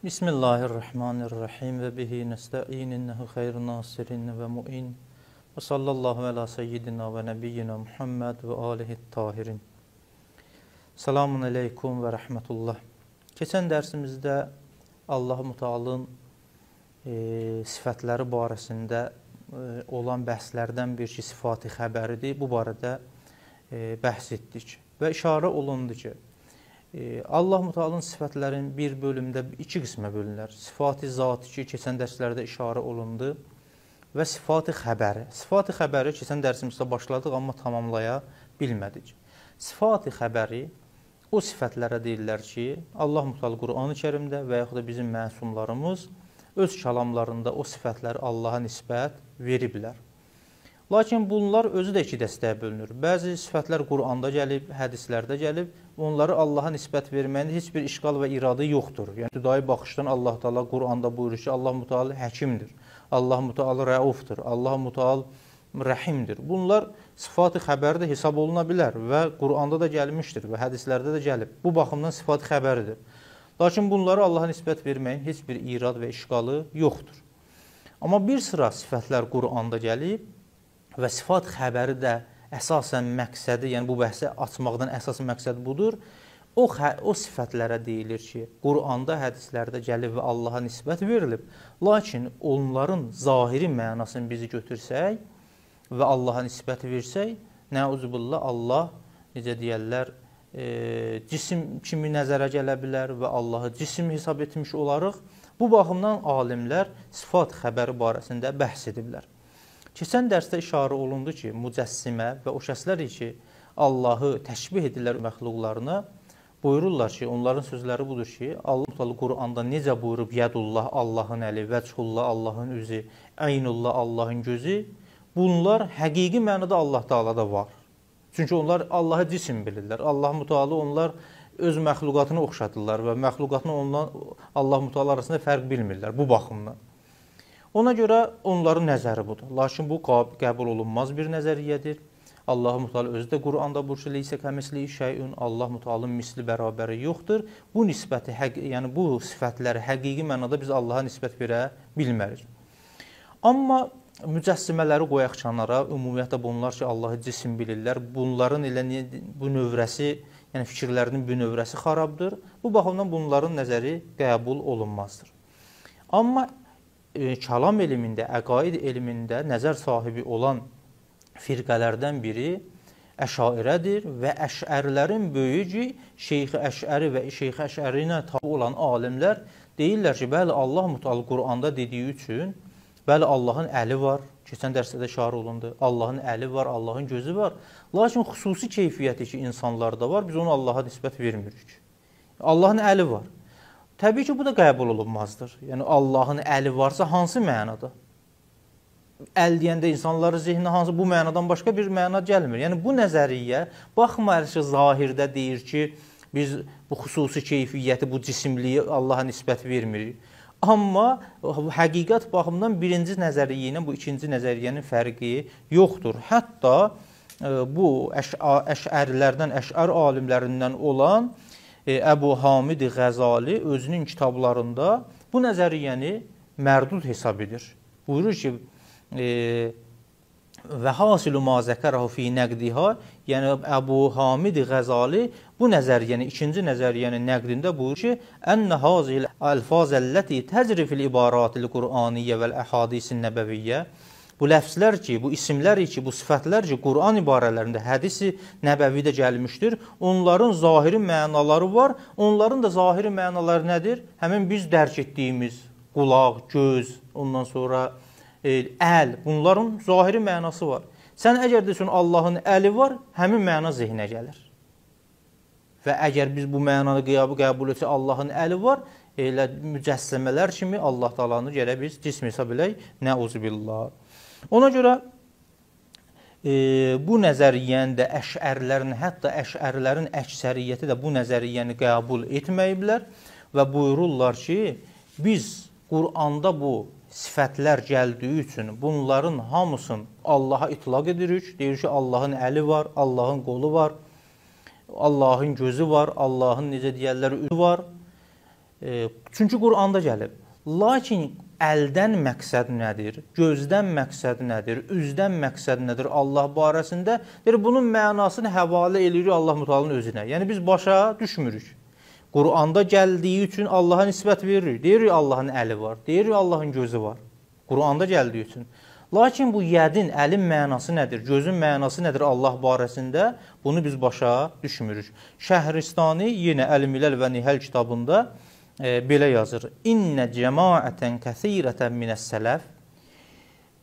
Bismillahirrahmanirrahim və bihi nəstəin innəhu xeyrun nasirin və muin. Və sallallahu əla seyyidina və nəbiyyina Muhammed və alihi tahirin. Selamun aleykum və rəhmətullah. Keçən dərsimizdə Allah Mutaalın e, sifətləri barəsində e, olan bəhslərdən bir ki, sifati xəbəridir. Bu barədə e, bəhs etdik və işarə olundu ki, Allah Mütəalın sifətlərin bir bölümdə iki qismə bölünlər. Sifati zati ki, keçən dərslərdə işarə olundu və sifati xəbəri. Sifati xəbəri keçən dərsimizdə başladıq, amma tamamlaya bilmədik. Sifati xəbəri o sifətlərə deyirlər ki, Allah Mütəal Qurani-Kərimdə və yaxud da bizim məsumlarımız öz kəlamlarında o sifətləri Allaha nisbət veriblər. Lakin bunlar özü də iki dəstəyə bölünür. Bəzi sifətlər Quranda gəlib, hədislərdə gəlib. Onları Allaha nisbət verməyində heç bir işqal və iradə yoxdur. Yəni ibtidai baxışdan Allah Taala Quranda buyurur ki, Allah Mütəala həkimdir. Allah Mütəala rəufdur. Allah Mütəala rəhimdir. Bunlar sifati xəbərdə hesab oluna bilər və Quranda da gəlmişdir və hədislərdə də gəlib. Bu baxımdan sifati xəbəridir. Lakin bunları Allaha nisbət verməyin heç bir irad və işqalı yoxdur. Amma bir sıra sifətlər Quranda gəlib, və sifat xəbəri də əsasən məqsədi, yəni bu bəhsi açmaqdan əsas məqsəd budur. O o sifətlərə deyilir ki, Quranda, hədislərdə gəlib və Allaha nisbət verilib. Lakin onların zahiri mənasını biz götürsək və Allaha nisbət versək, nəuzubullah Allah necə deyirlər, e, cisim kimi nəzərə gələ bilər və Allahı cisim hesab etmiş olarıq. Bu baxımdan alimlər sifat xəbəri barəsində bəhs ediblər. Keçən dərsdə işarə olundu ki, mücəssimə və o şəxslər ki, Allahı təşbih edirlər məxluqlarına, buyururlar ki, onların sözləri budur ki, Allah mütləq Quranda necə buyurub yədullah Allahın əli, vəchullah Allahın üzü, əynullah Allahın gözü, bunlar həqiqi mənada Allah Taala da var. Çünki onlar Allahı cisim bilirlər. Allah Mütəala onlar öz məxluqatını oxşatırlar və məxluqatla ondan Allah Mütəala arasında fərq bilmirlər bu baxımdan. Ona görə onların nəzəri budur. Lakin bu qəbul olunmaz bir nəzəriyyədir. Allah Müteala özü də Quranda burcu leysə kəmisli şeyün Allah Müteala'nın misli bərabəri yoxdur. Bu nisbəti, həqi, yəni bu sifətləri həqiqi mənada biz Allah'a nisbət verə bilmərik. Amma mücəssimələri qoyaq kənara, ümumiyyətlə bunlar ki, Allahı cisim bilirlər. Bunların elə bu növrəsi, yəni fikirlərinin bu növrəsi xarabdır. Bu baxımdan bunların nəzəri qəbul olunmazdır. Amma e, kəlam elmində, əqaid elmində nəzər sahibi olan firqələrdən biri Əşairədir və Əşərilərin böyüyü Şeyx Əşəri və Şeyx Əşərinə tabe olan alimlər deyirlər ki, bəli Allah Mütəal Quranda dediyi üçün bəli Allahın əli var. Keçən dərsdə də şahar olundu. Allahın əli var, Allahın gözü var. Lakin xüsusi keyfiyyəti ki, insanlarda var. Biz onu Allaha nisbət vermirik. Allahın əli var. Təbii ki, bu da qəbul olunmazdır. Yəni Allahın əli varsa hansı mənada? Əl deyəndə insanların zehninə hansı bu mənadan başqa bir məna gəlmir. Yəni bu nəzəriyyə baxmayaraq ki, zahirdə deyir ki, biz bu xüsusi keyfiyyəti, bu cisimliyi Allaha nisbət vermirik. Amma həqiqət baxımından birinci nəzəriyyə ilə bu ikinci nəzəriyyənin fərqi yoxdur. Hətta e, bu əşərlərdən, əşər alimlərindən olan E, Əbu Hamid Qəzali özünün kitablarında bu nəzəriyyəni mərdud hesab edir. Buyurur ki, e, və hasilu ma zəkərahu fi nəqdiha, yəni Əbu Hamid Qəzali bu nəzəriyyəni, ikinci nəzəriyyənin nəqdində buyurur ki, ən hazil alfaz allati tajri fil ibaratil quraniyyə vəl ahadisin nəbəviyyə bu ləfzlər ki, bu isimlər ki, bu sifətlər ki, Quran ibarələrində, hədisi nəbəvidə gəlmişdir. Onların zahiri mənaları var. Onların da zahiri mənaları nədir? Həmin biz dərk etdiyimiz qulaq, göz, ondan sonra e, əl, bunların zahiri mənası var. Sən əgər desən Allahın əli var, həmin məna zehinə gəlir. Və əgər biz bu mənanı qiyabı qəbul etsək, Allahın əli var, elə mücəssəmələr kimi Allah Taala'nı görə biz cism hesab eləyək. Nəuzubillah. Ona görə e, bu nəzəriyyəni də əşərlərin, hətta əşərlərin əksəriyyəti də bu nəzəriyyəni qəbul etməyiblər və buyururlar ki, biz Quranda bu sifətlər gəldiyi üçün bunların hamısını Allaha itlaq edirik. Deyir ki, Allahın əli var, Allahın qolu var, Allahın gözü var, Allahın necə deyərlər, üzü var. E, çünki Quranda gəlib. Lakin əldən məqsəd nədir? Gözdən məqsəd nədir? Üzdən məqsəd nədir? Allah barəsində deyir, bunun mənasını həvalə eləyirik Allah Mütəallanın özünə. Yəni biz başa düşmürük. Quranda gəldiyi üçün Allaha nisbət veririk. Deyirik Allahın əli var, deyirik Allahın gözü var. Quranda gəldiyi üçün. Lakin bu yədin, əlin mənası nədir? Gözün mənası nədir Allah barəsində? Bunu biz başa düşmürük. Şəhristani yenə Əl-Milal və Nihal kitabında e, belə yazır. İnnə cəmaətən kəsirətən minəs-sələf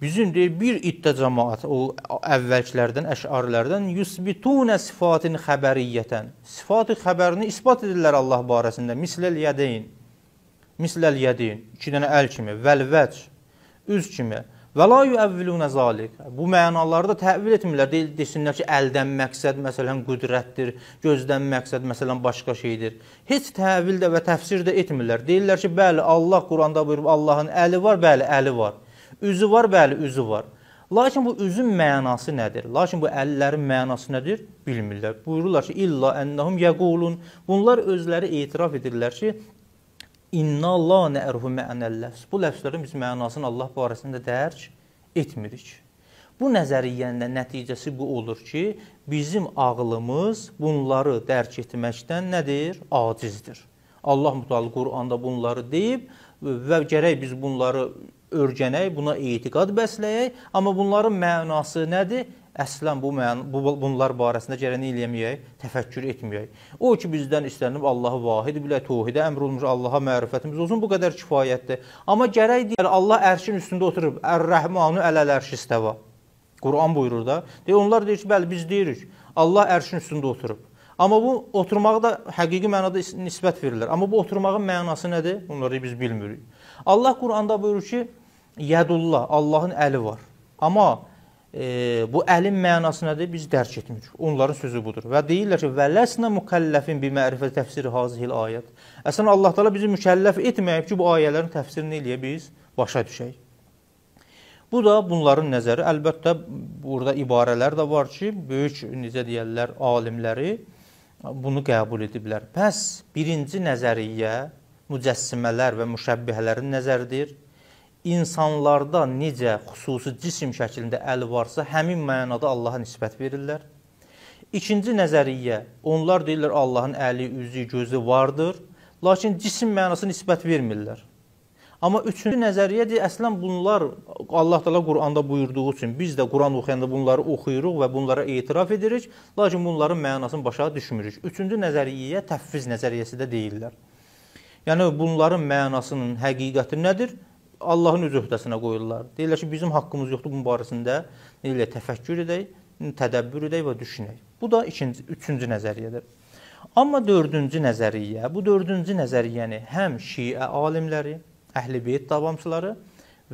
Bizim deyir bir iddə cəmaət o əvvəlkilərdən, əşarilərdən yusbituna sifatin xəbəriyyətən. Sifati xəbərini isbat edirlər Allah barəsində. Misləl yədin. Misləl yədin. 2 dənə əl kimi, vəlvəc, üz kimi. Və la yuəvvilunə zalik. Bu mənaları da təvil etmirlər. Deyil, desinlər ki, əldən məqsəd məsələn qüdrətdir, gözdən məqsəd məsələn başqa şeydir. Heç təvil də və təfsir də etmirlər. Deyirlər ki, bəli, Allah Quranda buyurub, Allahın əli var, bəli, əli var. Üzü var, bəli, üzü var. Lakin bu üzün mənası nədir? Lakin bu əllərin mənası nədir? Bilmirlər. Buyururlar ki, illa ennahum yaqulun. Bunlar özləri etiraf edirlər ki, İnna la nərhu mə'nəl ləfs. Bu ləfslərin biz mənasını Allah barəsində dərk etmirik. Bu nəzəriyyənin də nəticəsi bu olur ki, bizim ağlımız bunları dərk etməkdən nədir? Acizdir. Allah Mütəallı Quranda bunları deyib və gərək biz bunları öyrənək, buna etiqad bəsləyək, amma bunların mənası nədir? əslən bu, mən, bu bunlar barəsində gələn eləməyək, təfəkkür etməyək. O ki bizdən istənilib Allahı vahid bilək, tohidə əmr olunmuş Allaha mərifətimiz olsun, bu qədər kifayətdir. Amma gərək deyir Allah ərşin üstündə oturub, Ər-Rəhmanu ələl-ərş istəva. Quran buyurur da. Deyir onlar deyir ki, bəli biz deyirik, Allah ərşin üstündə oturub. Amma bu oturmağa da həqiqi mənada nisbət verilir. Amma bu oturmağın mənası nədir? Bunları biz bilmirik. Allah Quranda buyurur ki, Yədullah, Allahın əli var. Amma e, bu əlin mənası nədir? Biz dərk etmirik. Onların sözü budur. Və deyirlər ki, vələsnə mükəlləfin bi mərifə təfsiri hazihil ayət. Əslən Allah Taala bizi mükəlləf etməyib ki, bu ayələrin təfsirini eləyə biz başa düşək. Bu da bunların nəzəri. Əlbəttə burada ibarələr də var ki, böyük necə deyirlər, alimləri bunu qəbul ediblər. Bəs birinci nəzəriyyə mücəssimələr və müşəbbihələrin nəzəridir insanlarda necə xüsusi cisim şəklində əl varsa, həmin mənada Allaha nisbət verirlər. İkinci nəzəriyyə, onlar deyirlər Allahın əli, üzü, gözü vardır, lakin cisim mənasına nisbət vermirlər. Amma üçüncü nəzəriyyədir, əslən bunlar Allah Taala Quranda buyurduğu üçün biz də Quran oxuyanda bunları oxuyuruq və bunlara etiraf edirik, lakin bunların mənasını başa düşmürük. Üçüncü nəzəriyyə təfviz nəzəriyyəsi də deyirlər. Yəni bunların mənasının həqiqəti nədir? Allahın öz öhdəsinə qoyurlar. Deyirlər ki, bizim haqqımız yoxdur bunun barəsində. Elə təfəkkür edək, tədəbbür edək və düşünək. Bu da ikinci, üçüncü nəzəriyyədir. Amma dördüncü nəzəriyyə, bu dördüncü nəzəriyyəni həm Şiə alimləri, Əhlibeyt davamçıları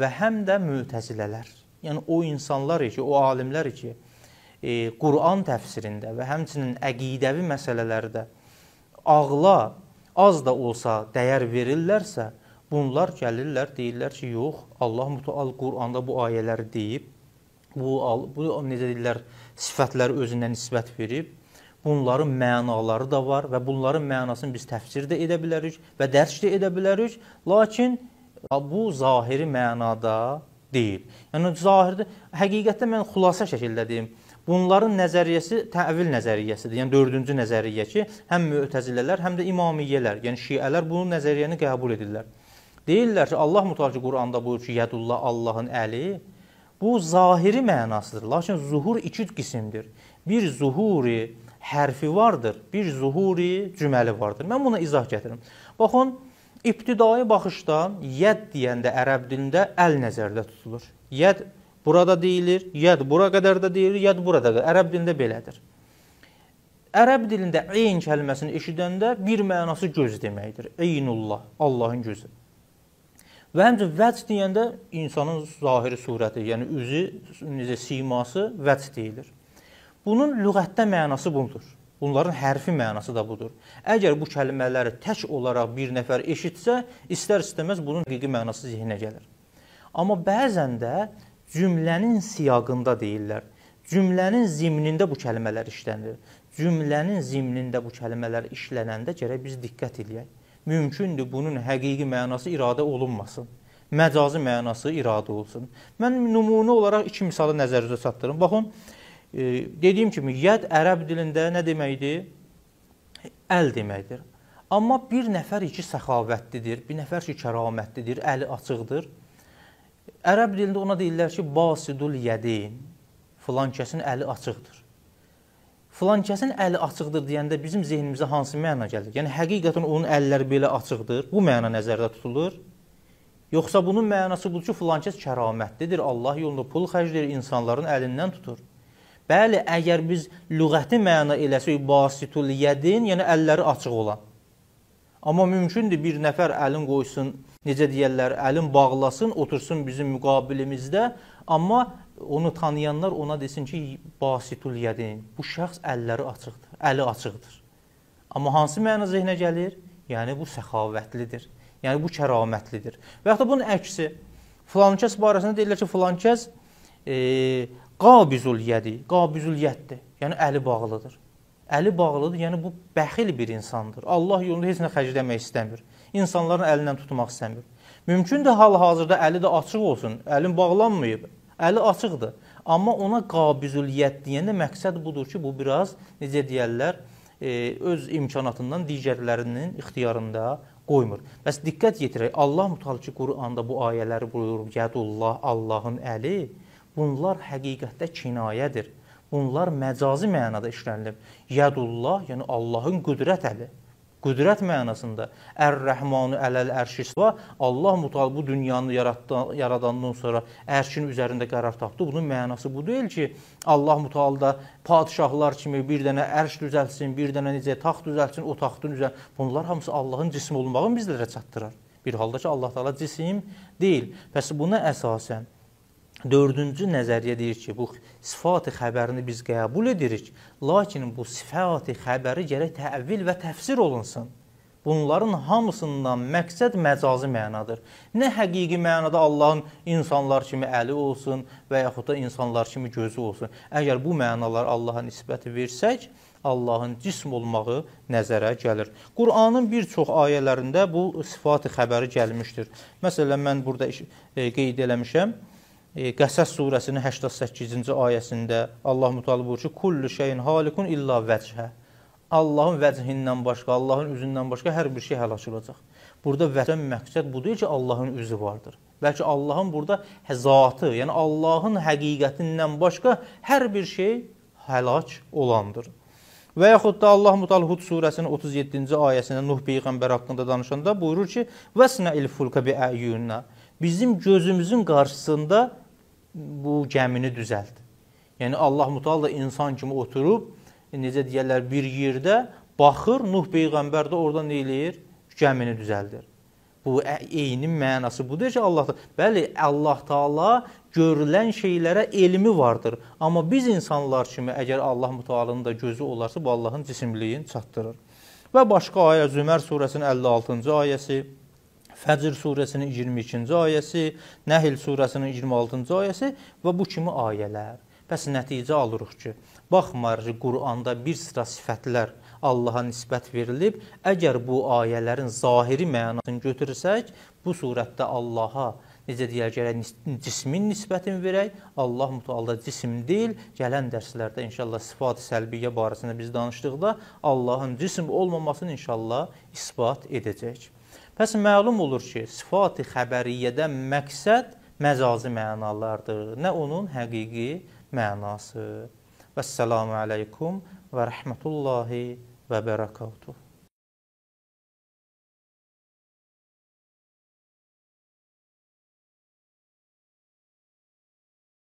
və həm də Mütəzilələr, yəni o insanlar ki, o alimlər ki, e, Quran təfsirində və həmçinin əqidəvi məsələlərdə ağla az da olsa dəyər verirlərsə, Bunlar gəlirlər, deyirlər ki, yox, Allah Mütəal Quranda bu ayələri deyib. Bu bu necə deyirlər, sifətləri özünə nisbət verib. Bunların mənaları da var və bunların mənasını biz təfsir də edə bilərik və dərk də edə bilərik. Lakin bu zahiri mənada deyil. Yəni zahirdə həqiqətdə mən xülasə şəkildə deyim. Bunların nəzəriyyəsi təvil nəzəriyyəsidir. Yəni 4-cü nəzəriyyə ki, həm mütəzilələr, həm də imamiyyələr, yəni şiələr bunun nəzəriyyəni qəbul edirlər. Deyirlər ki, Allah mütəala Quranda buyurur ki, yədullah Allahın əli. Bu zahiri mənasıdır. Lakin zuhur iki qismdir. Bir zuhuri hərfi vardır, bir zuhuri cüməli vardır. Mən buna izah gətirim. Baxın, ibtidai baxışda yəd deyəndə ərəb dilində əl nəzərdə tutulur. Yəd burada deyilir, yəd bura qədər də deyilir, yəd burada qədər. Ərəb dilində belədir. Ərəb dilində eyn kəlməsini eşidəndə bir mənası göz deməkdir. Eynullah, Allahın gözü. Və həmçinin vəc deyəndə insanın zahiri surəti, yəni üzü, necə siması vəc deyilir. Bunun lüğətdə mənası budur. Bunların hərfi mənası da budur. Əgər bu kəlmələri tək olaraq bir nəfər eşitsə, istər-istəməz bunun həqiqi mənası zehninə gəlir. Amma bəzən də cümlənin siyaqında deyirlər. Cümlənin zimnində bu kəlmələr işlənilir. Cümlənin zimnində bu kəlmələr işlənəndə gərək biz diqqət eləyək mümkündür bunun həqiqi mənası iradə olunmasın. Məcazi mənası iradə olsun. Mən nümunə olaraq iki misalı nəzərinizə çatdırım. Baxın, e, dediyim kimi yəd ərəb dilində nə deməkdir? Əl deməkdir. Amma bir nəfər iki səxavətlidir, bir nəfər iki kəramətlidir, əli açıqdır. Ərəb dilində ona deyirlər ki, basidul yədin. Falan kəsin əli açıqdır. Falan kəsin əli açıqdır deyəndə bizim zehnimizə hansı məna gəlir? Yəni həqiqətən onun əlləri belə açıqdır. Bu məna nəzərdə tutulur. Yoxsa bunun mənası budur ki, filan kəs kəramətlidir, Allah yolunda pul xərcləyir, insanların əlindən tutur. Bəli, əgər biz lüğəti məna eləsək, basitul yədin, yəni əlləri açıq olan. Amma mümkündür bir nəfər əlin qoysun, necə deyirlər, əlin bağlasın, otursun bizim müqabilimizdə, amma onu tanıyanlar ona desin ki, basitul yədin. Bu şəxs əlləri açıqdır, əli açıqdır. Amma hansı məna zehnə gəlir? Yəni bu səxavətlidir. Yəni bu kəramətlidir. Və hətta bunun əksi filan kəs barəsində deyirlər ki, filan kəs e, qabizul yədi, qabizul yəddir. Yəni əli bağlıdır. Əli bağlıdır, yəni bu bəxil bir insandır. Allah yolunda heç nə xərcləmək istəmir. İnsanların əlindən tutmaq istəmir. Mümkündür hal-hazırda əli də açıq olsun, əlin bağlanmayıb. Əli açıqdır. Amma ona qabüzüliyyət deyəndə məqsəd budur ki, bu biraz necə deyirlər, e, öz imkanatından digərlərinin ixtiyarında qoymur. Bəs diqqət yetirək, Allah Mütəala ki, Quranda bu ayələri buyurur, "Yadullah, Allahın əli" Bunlar həqiqətdə kinayədir. Bunlar məcazi mənada işlənilib. Yadullah, yəni Allahın qüdrət əli qüdrət mənasında Ər-Rəhmanu ələl ərşisva Allah mutal bu dünyanı yaratdan, yaradandan sonra ərşin üzərində qərar tapdı. Bunun mənası bu deyil ki, Allah mutal da padşahlar kimi bir dənə ərş düzəlsin, bir dənə necə taxt düzəlsin, o taxtın üzər. Bunlar hamısı Allahın cismi olmağını bizlərə çatdırır. Bir halda ki, Allah Taala cisim deyil. Bəs buna əsasən Dördüncü nəzəriyyə deyir ki, bu sifat-ı xəbərini biz qəbul edirik, lakin bu sifat-ı xəbəri gərək təvvil və təfsir olunsun. Bunların hamısından məqsəd məcazi mənadır. Nə həqiqi mənada Allahın insanlar kimi əli olsun və yaxud da insanlar kimi gözü olsun. Əgər bu mənalar Allaha nisbət versək, Allahın cism olmağı nəzərə gəlir. Qur'anın bir çox ayələrində bu sifat-ı xəbəri gəlmişdir. Məsələn, mən burada e, qeyd eləmişəm, E, Qəssas surəsinin 88-ci ayəsində Allah mütəala buyurur ki, kullu şeyin halikun illa vəchə. Allahın vəcihindən başqa, Allahın üzündən başqa hər bir şey həlak olacaq. Burada vəchə məqsəd budur ki, Allahın üzü vardır. Bəlkə Allahın burada zatı, yəni Allahın həqiqətindən başqa hər bir şey həlak olandır. Və yaxud da Allah Mutal Hud surəsinin 37-ci ayəsində Nuh peyğəmbər haqqında danışanda buyurur ki: "Vəsna il fulka bi ayunna." Bizim gözümüzün qarşısında bu gəmini düzəld. Yəni Allah Mutaalla insan kimi oturub, e, necə deyirlər, bir yerdə baxır, Nuh peyğəmbər də orada nə eləyir? Gəmini düzəldir. Bu eynin mənası budur ki, Allah da, bəli, Allah Taala görülən şeylərə elmi vardır. Amma biz insanlar kimi əgər Allah Mutaallanın da gözü olarsa, bu Allahın cisimliyini çatdırır. Və başqa ayə Zümər surəsinin 56-cı ayəsi Fəcr surəsinin 22-ci ayəsi, Nəhl surəsinin 26-cı ayəsi və bu kimi ayələr. Bəs nəticə alırıq ki, baxmayaraq Quranda bir sıra sifətlər Allaha nisbət verilib, əgər bu ayələrin zahiri mənasını götürsək, bu surətdə Allaha necə deyək gərək cismin nisbətini verək. Allah mütəalla cisim deyil. Gələn dərslərdə inşallah sifat səlbiyyə barəsində biz danışdıqda Allahın cisim olmamasını inşallah isbat edəcək. Bəs məlum olur ki, sifati xəbəriyyədə məqsəd məcazi mənalardır, nə onun həqiqi mənası. Vəssalamu alaykum və rahmetullahi və bərəkatuh.